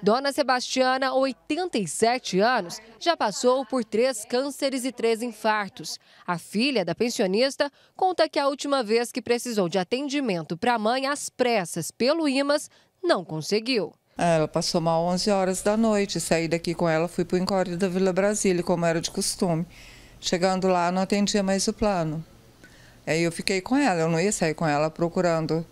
Dona Sebastiana, 87 anos, já passou por três cânceres e três infartos. A filha da pensionista conta que a última vez que precisou de atendimento para a mãe às pressas pelo IMAS, não conseguiu. É, ela passou mal 11 horas da noite. Saí daqui com ela, fui para o Encore da Vila Brasília, como era de costume. Chegando lá, não atendia mais o plano. Aí eu fiquei com ela, eu não ia sair com ela procurando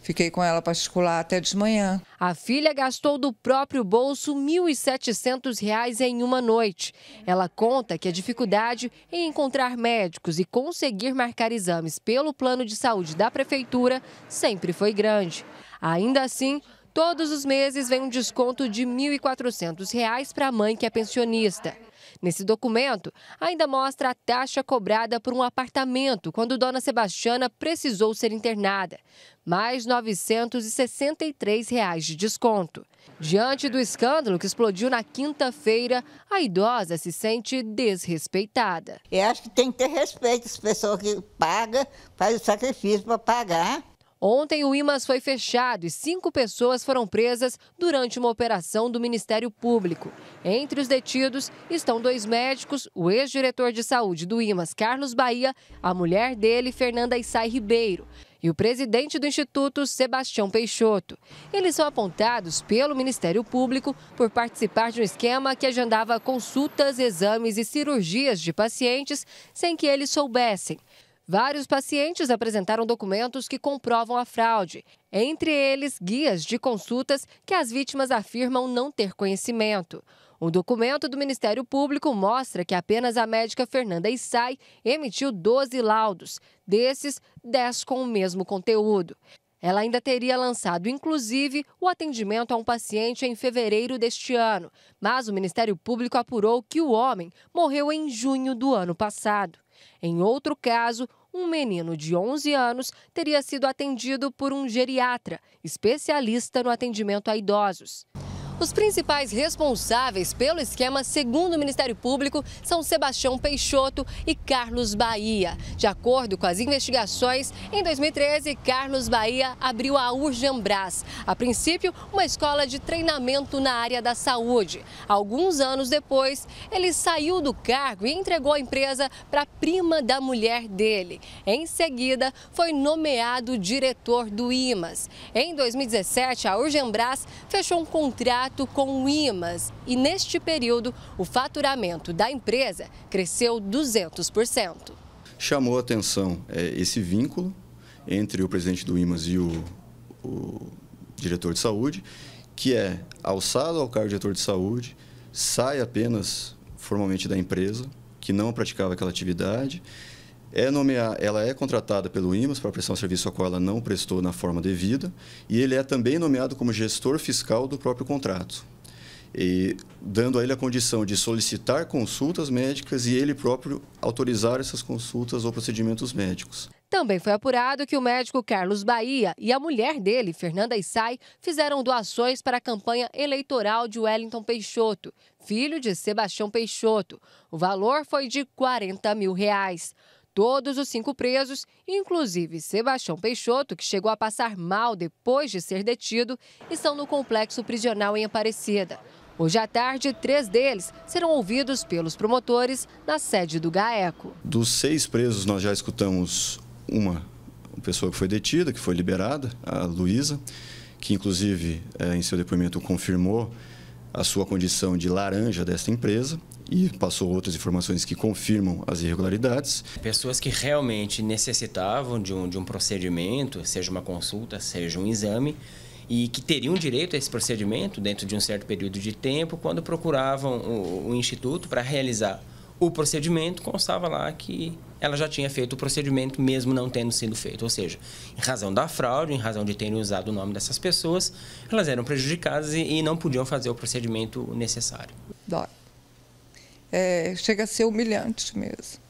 Fiquei com ela particular até de manhã. A filha gastou do próprio bolso R$ 1.700 em uma noite. Ela conta que a dificuldade em encontrar médicos e conseguir marcar exames pelo plano de saúde da prefeitura sempre foi grande. Ainda assim, todos os meses vem um desconto de R$ 1.400 para a mãe que é pensionista. Nesse documento, ainda mostra a taxa cobrada por um apartamento quando Dona Sebastiana precisou ser internada, mais R$ 963 reais de desconto. Diante do escândalo que explodiu na quinta-feira, a idosa se sente desrespeitada. Eu acho que tem que ter respeito às pessoas que pagam, fazem o sacrifício para pagar. Ontem, o IMAS foi fechado e cinco pessoas foram presas durante uma operação do Ministério Público. Entre os detidos estão dois médicos, o ex-diretor de saúde do IMAS, Carlos Bahia, a mulher dele, Fernanda Issai Ribeiro, e o presidente do Instituto, Sebastião Peixoto. Eles são apontados pelo Ministério Público por participar de um esquema que agendava consultas, exames e cirurgias de pacientes sem que eles soubessem. Vários pacientes apresentaram documentos que comprovam a fraude, entre eles guias de consultas que as vítimas afirmam não ter conhecimento. Um documento do Ministério Público mostra que apenas a médica Fernanda Issai emitiu 12 laudos, desses 10 com o mesmo conteúdo. Ela ainda teria lançado, inclusive, o atendimento a um paciente em fevereiro deste ano, mas o Ministério Público apurou que o homem morreu em junho do ano passado. Em outro caso, um menino de 11 anos teria sido atendido por um geriatra, especialista no atendimento a idosos. Os principais responsáveis pelo esquema, segundo o Ministério Público, são Sebastião Peixoto e Carlos Bahia. De acordo com as investigações, em 2013, Carlos Bahia abriu a Urgembras, a princípio uma escola de treinamento na área da saúde. Alguns anos depois, ele saiu do cargo e entregou a empresa para a prima da mulher dele. Em seguida, foi nomeado diretor do IMAS. Em 2017, a Urgembras fechou um contrato contato com IMAS e, neste período, o faturamento da empresa cresceu 200%. Chamou a atenção é, esse vínculo entre o presidente do IMAS e o, o diretor de saúde, que é alçado ao cargo de diretor de saúde, sai apenas formalmente da empresa, que não praticava aquela atividade, é nomear, ela é contratada pelo IMAS para prestar um serviço a qual ela não prestou na forma devida, e ele é também nomeado como gestor fiscal do próprio contrato, e dando a ele a condição de solicitar consultas médicas e ele próprio autorizar essas consultas ou procedimentos médicos. Também foi apurado que o médico Carlos Bahia e a mulher dele, Fernanda Issai, fizeram doações para a campanha eleitoral de Wellington Peixoto, filho de Sebastião Peixoto. O valor foi de 40 mil reais. Todos os cinco presos, inclusive Sebastião Peixoto, que chegou a passar mal depois de ser detido, estão no complexo prisional em Aparecida. Hoje à tarde, três deles serão ouvidos pelos promotores na sede do GAECO. Dos seis presos, nós já escutamos uma pessoa que foi detida, que foi liberada, a Luísa, que inclusive eh, em seu depoimento confirmou a sua condição de laranja desta empresa e passou outras informações que confirmam as irregularidades. Pessoas que realmente necessitavam de um, de um procedimento, seja uma consulta, seja um exame, e que teriam direito a esse procedimento dentro de um certo período de tempo, quando procuravam o, o instituto para realizar o procedimento, constava lá que ela já tinha feito o procedimento, mesmo não tendo sido feito. Ou seja, em razão da fraude, em razão de terem usado o nome dessas pessoas, elas eram prejudicadas e, e não podiam fazer o procedimento necessário. Dó é, chega a ser humilhante mesmo.